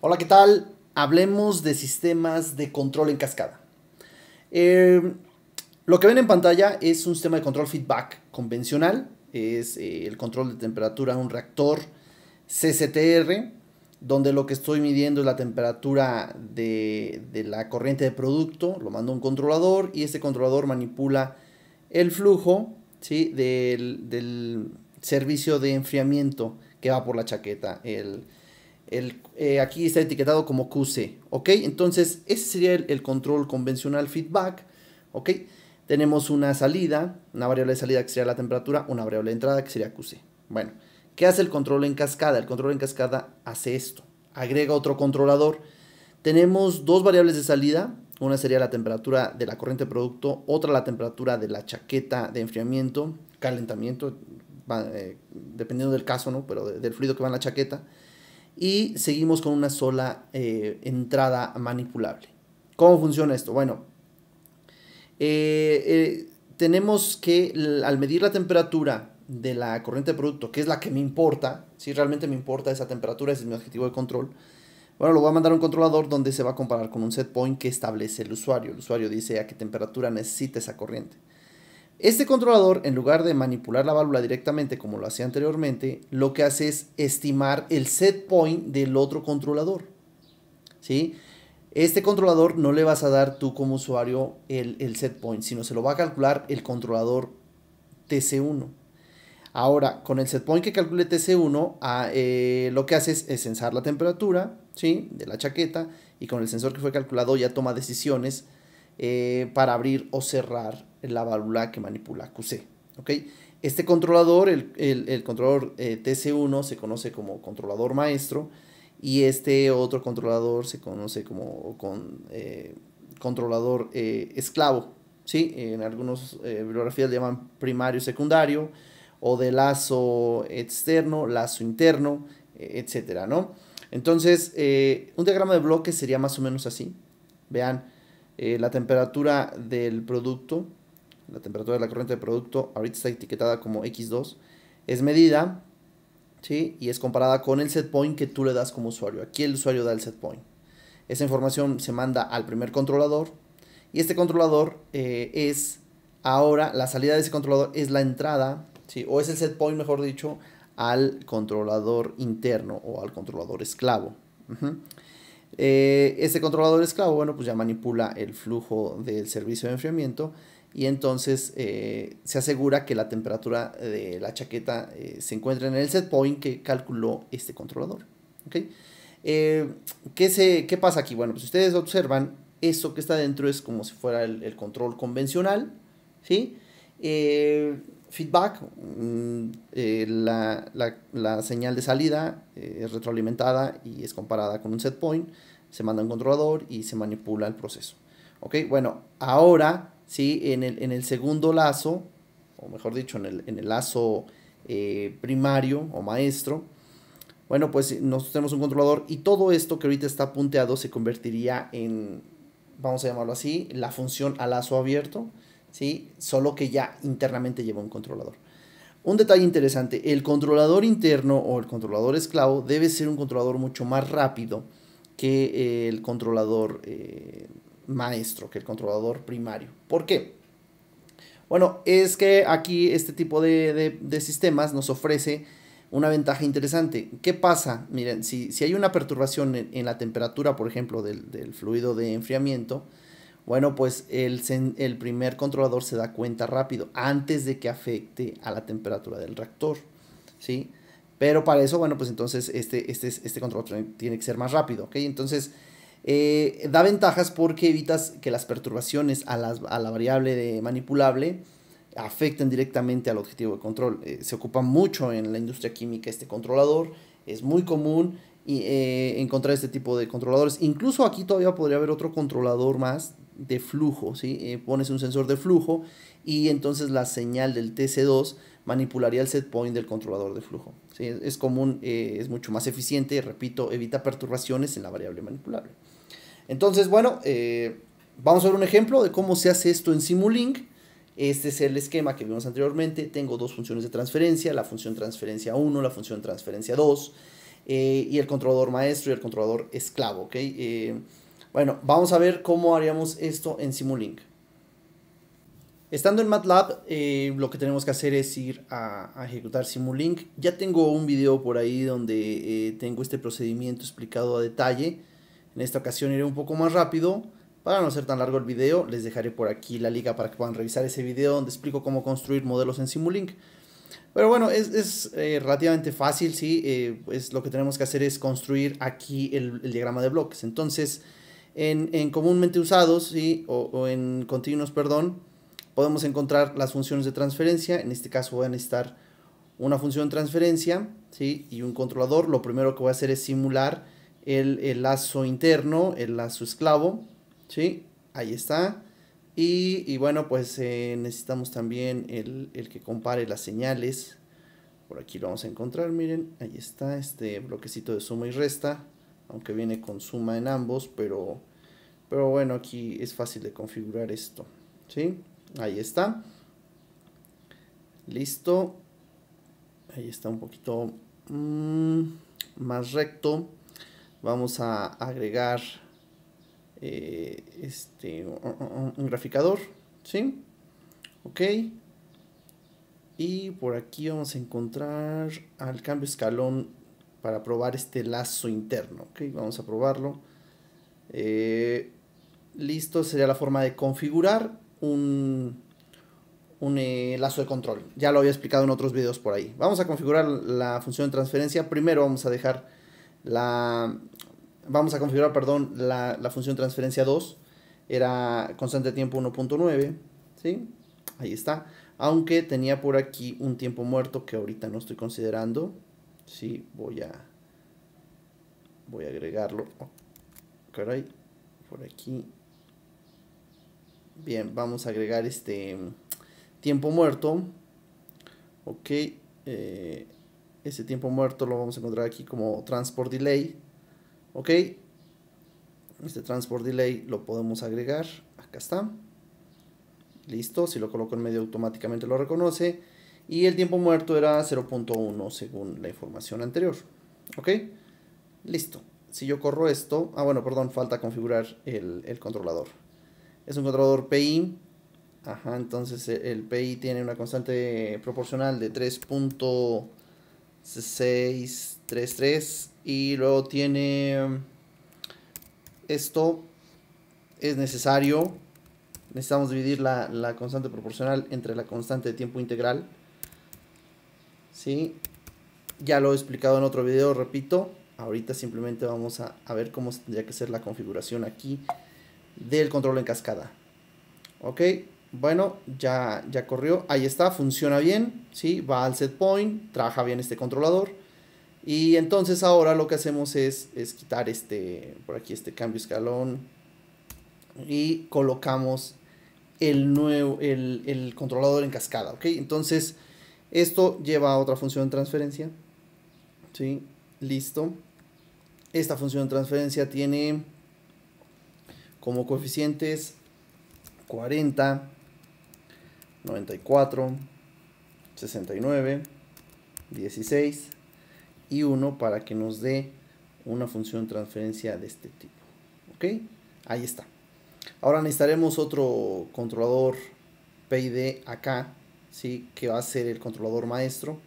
Hola, ¿qué tal? Hablemos de sistemas de control en cascada. Eh, lo que ven en pantalla es un sistema de control feedback convencional, es eh, el control de temperatura de un reactor CCTR, donde lo que estoy midiendo es la temperatura de, la corriente de producto, lo mando a un controlador y este controlador manipula el flujo del, del servicio de enfriamiento que va por la chaqueta, el el, eh, aquí está etiquetado como QC, ¿ok? Entonces, ese sería el, control convencional feedback, ¿ok? Tenemos una salida, una variable de salida que sería la temperatura, una variable de entrada que sería QC. Bueno, ¿qué hace el control en cascada? El control en cascada hace esto, agrega otro controlador. Tenemos dos variables de salida, una sería la temperatura de la corriente de producto, otra la temperatura de la chaqueta de enfriamiento, calentamiento, eh, dependiendo del caso, ¿no? Pero del fluido que va en la chaqueta y seguimos con una sola eh, entrada manipulable. ¿Cómo funciona esto? Bueno, eh, eh, tenemos que al medir la temperatura de la corriente de producto, que es la que me importa, si realmente me importa esa temperatura, ese es mi objetivo de control, bueno, lo voy a mandar a un controlador donde se va a comparar con un set point que establece el usuario. El usuario dice a qué temperatura necesita esa corriente. Este controlador, en lugar de manipular la válvula directamente como lo hacía anteriormente, lo que hace es estimar el set point del otro controlador. ¿Sí? Este controlador no le vas a dar tú como usuario el, set point, sino se lo va a calcular el controlador TC1. Ahora, con el set point que calcule TC1, ah, eh, lo que hace es, censar la temperatura ¿sí? de la chaqueta y con el sensor que fue calculado ya toma decisiones eh, para abrir o cerrar la válvula que manipula QC. ¿ok? Este controlador, el, controlador eh, TC1, se conoce como controlador maestro y este otro controlador se conoce como con, eh, controlador eh, esclavo. ¿sí? En algunas bibliografías le llaman primario secundario o de lazo externo, lazo interno, etcétera, ¿no? Entonces, un diagrama de bloques sería más o menos así. Vean, la temperatura del producto, la temperatura de la corriente de producto, ahorita está etiquetada como X2, es medida, ¿sí? Y es comparada con el set point que tú le das como usuario. Aquí el usuario da el set point. Esa información se manda al primer controlador y este controlador eh, es ahora, la salida de ese controlador es la entrada, ¿sí? O es el set point, mejor dicho, al controlador interno o al controlador esclavo. este controlador esclavo, bueno, pues ya manipula el flujo del servicio de enfriamiento y entonces eh, se asegura que la temperatura de la chaqueta eh, se encuentra en el set point que calculó este controlador. ¿okay? Eh, ¿qué, ¿Qué pasa aquí? Bueno, pues ustedes observan, eso que está dentro es como si fuera el, control convencional, ¿sí? feedback, mm, la, señal de salida es retroalimentada y es comparada con un set point, se manda un controlador y se manipula el proceso. ¿Ok? Bueno, ahora ¿sí? en, el, en el segundo lazo, o mejor dicho, en el, lazo eh, primario o maestro, bueno, pues eh, nosotros tenemos un controlador y todo esto que ahorita está punteado se convertiría en, vamos a llamarlo así, la función a lazo abierto, ¿sí? solo que ya internamente lleva un controlador. Un detalle interesante, el controlador interno o el controlador esclavo debe ser un controlador mucho más rápido que el controlador eh, maestro, que el controlador primario. ¿Por qué? Bueno, es que aquí este tipo de, sistemas nos ofrece una ventaja interesante. ¿Qué pasa? Miren, si, hay una perturbación en, la temperatura, por ejemplo, del, fluido de enfriamiento, bueno, pues el, el, primer controlador se da cuenta rápido antes de que afecte a la temperatura del reactor, ¿sí? Pero para eso, bueno, pues entonces este, este, este controlador tiene que ser más rápido, ¿ok? Entonces, eh, da ventajas porque evitas que las perturbaciones a, la variable de manipulable afecten directamente al objetivo de control. Eh, se ocupa mucho en la industria química este controlador, es muy común y, eh, encontrar este tipo de controladores. Incluso aquí todavía podría haber otro controlador más de flujo, pones un sensor de flujo y entonces la señal del TC2 manipularía el set point del controlador de flujo. Es, común, es mucho más eficiente, repito, evita perturbaciones en la variable manipulable. Entonces, bueno, eh, vamos a ver un ejemplo de cómo se hace esto en Simulink. Este es el esquema que vimos anteriormente. Tengo dos funciones de transferencia, la función transferencia 1, la función transferencia 2, eh, y el controlador maestro y el controlador esclavo. Eh, bueno, vamos a ver cómo haríamos esto en Simulink. Estando en MATLAB, lo que tenemos que hacer es ir a, a, ejecutar Simulink. Ya tengo un video por ahí donde tengo este procedimiento explicado a detalle. En esta ocasión iré un poco más rápido. Para no ser tan largo el video, les dejaré por aquí la liga para que puedan revisar ese video donde explico cómo construir modelos en Simulink. Pero bueno, es, eh, relativamente fácil, eh, lo que tenemos que hacer es construir aquí el, diagrama de bloques. Entonces, en, comúnmente usados, ¿sí? O, en continuos, perdón, podemos encontrar las funciones de transferencia. En este caso voy a necesitar una función transferencia, ¿sí? Y un controlador. Lo primero que voy a hacer es simular el, lazo interno, el lazo esclavo, ¿sí? Ahí está. Y, bueno, pues eh, necesitamos también el, que compare las señales. Por aquí lo vamos a encontrar, miren, ahí está este bloquecito de suma y resta, aunque viene con suma en ambos, pero, pero bueno, aquí es fácil de configurar esto, ¿sí? Ahí está. Listo. Ahí está un poquito mm, más recto vamos a agregar eh, este, un, graficador, ¿sí? Ok. Y por aquí vamos a encontrar al cambio escalón para probar este lazo interno, ¿ok? Vamos a probarlo. Eh, listo, sería la forma de configurar un, un eh, lazo de control. Ya lo había explicado en otros videos por ahí. Vamos a configurar la función de transferencia. Primero vamos a dejar la, vamos a configurar, perdón, la, función transferencia 2, era constante tiempo 1.9, ¿sí? Ahí está, aunque tenía por aquí un tiempo muerto que ahorita no estoy considerando, sí, voy a, voy a agregarlo, oh, caray, por aquí, bien, vamos a agregar este tiempo muerto, ok, eh, ese tiempo muerto lo vamos a encontrar aquí como transport delay. ¿Ok? Este transport delay lo podemos agregar. Acá está. Listo. Si lo coloco en medio automáticamente lo reconoce. Y el tiempo muerto era 0.1 según la información anterior. ¿Ok? Listo. Si yo corro esto... Ah, bueno, perdón. Falta configurar el, controlador. Es un controlador PI. Ajá, entonces eh, el PI tiene una constante proporcional de 3. 633 Y luego tiene mm, esto. Es necesario. Necesitamos dividir la, constante proporcional entre la constante de tiempo integral. ¿Sí? Ya lo he explicado en otro video, repito. Ahorita simplemente vamos a, a ver cómo tendría que ser la configuración aquí del control en cascada. ¿Ok? Bueno, ya, ya corrió. Ahí está, funciona bien. ¿sí? Va al set point, trabaja bien este controlador. Y entonces ahora lo que hacemos es, quitar este, por aquí este cambio escalón. Y colocamos el, nuevo, el, controlador en cascada. ¿ok? Entonces esto lleva a otra función de transferencia. ¿sí? Listo. Esta función de transferencia tiene como coeficientes 40 94, 69, 16 y 1 para que nos dé una función transferencia de este tipo. ¿Ok? Ahí está. Ahora necesitaremos otro controlador PID acá, ¿sí? Que va a ser el controlador maestro.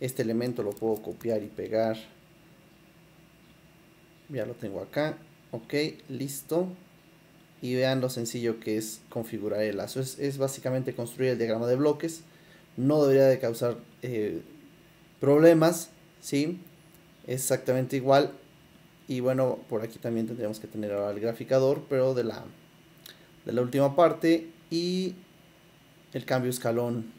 Este elemento lo puedo copiar y pegar. Ya lo tengo acá. Ok, listo y vean lo sencillo que es configurar el lazo. Es, básicamente construir el diagrama de bloques. No debería de causar eh, problemas, ¿sí? Exactamente igual. Y bueno, por aquí también tendríamos que tener ahora el graficador, pero de la, de la última parte. Y el cambio escalón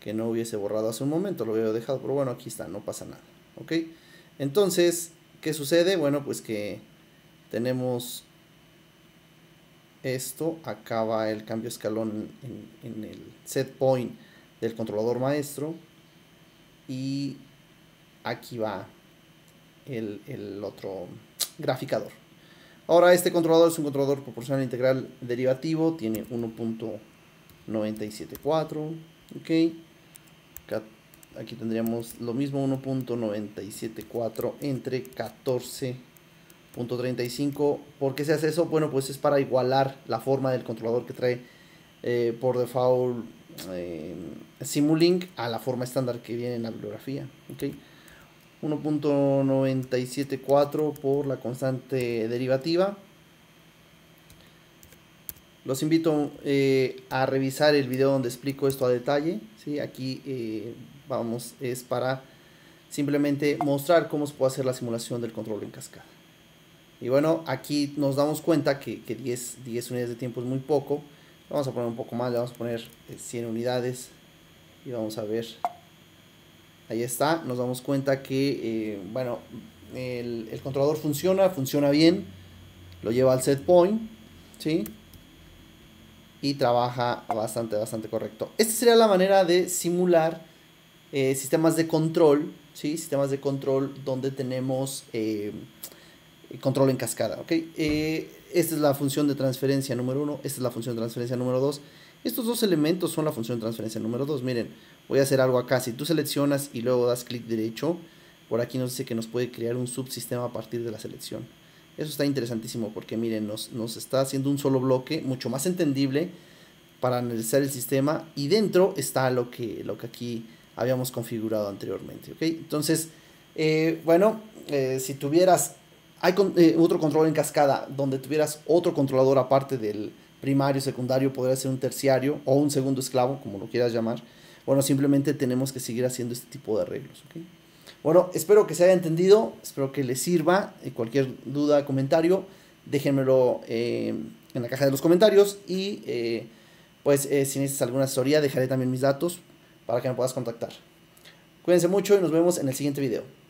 que no hubiese borrado hace un momento, lo había dejado, pero bueno, aquí está, no pasa nada, ¿ok? Entonces, ¿qué sucede? Bueno, pues que tenemos esto acaba el cambio escalón en, el set point del controlador maestro y aquí va el, otro graficador. Ahora este controlador es un controlador proporcional integral derivativo, tiene 1.974, ok. aquí tendríamos lo mismo 1.974 entre 14 ¿Por qué se hace eso? Bueno, pues es para igualar la forma del controlador que trae eh, por default eh, Simulink a la forma estándar que viene en la bibliografía. ¿okay? 1.974 por la constante derivativa. Los invito eh, a revisar el video donde explico esto a detalle. ¿sí? Aquí eh, vamos, es para simplemente mostrar cómo se puede hacer la simulación del control en cascada. Y bueno, aquí nos damos cuenta que, 10, unidades de tiempo es muy poco. Vamos a poner un poco más, le vamos a poner 100 eh, unidades. Y vamos a ver. Ahí está, nos damos cuenta que, eh, bueno, el, controlador funciona, funciona bien. Lo lleva al set point, ¿sí? Y trabaja bastante, bastante correcto. Esta sería la manera de simular eh, sistemas de control, ¿sí? Sistemas de control donde tenemos... Eh, control en cascada. ok eh, esta es la función de transferencia número 1, esta es la función de transferencia número 2. Estos dos elementos son la función de transferencia número 2. Miren, voy a hacer algo acá. Si tú seleccionas y luego das clic derecho, por aquí nos dice que nos puede crear un subsistema a partir de la selección. Eso está interesantísimo porque miren, nos, nos está haciendo un solo bloque, mucho más entendible para analizar el sistema y dentro está lo que, lo que aquí habíamos configurado anteriormente. ok Entonces, eh, bueno, si tuvieras hay eh, otro control en cascada, donde tuvieras otro controlador aparte del primario, secundario, podría ser un terciario o un segundo esclavo, como lo quieras llamar. Bueno, simplemente tenemos que seguir haciendo este tipo de arreglos. Bueno, espero que se haya entendido, espero que les sirva. Eh, cualquier duda, comentario, déjenmelo eh, en la caja de los comentarios. Y pues si necesitas alguna asesoría, dejaré también mis datos para que me puedas contactar. Cuídense mucho y nos vemos en el siguiente video.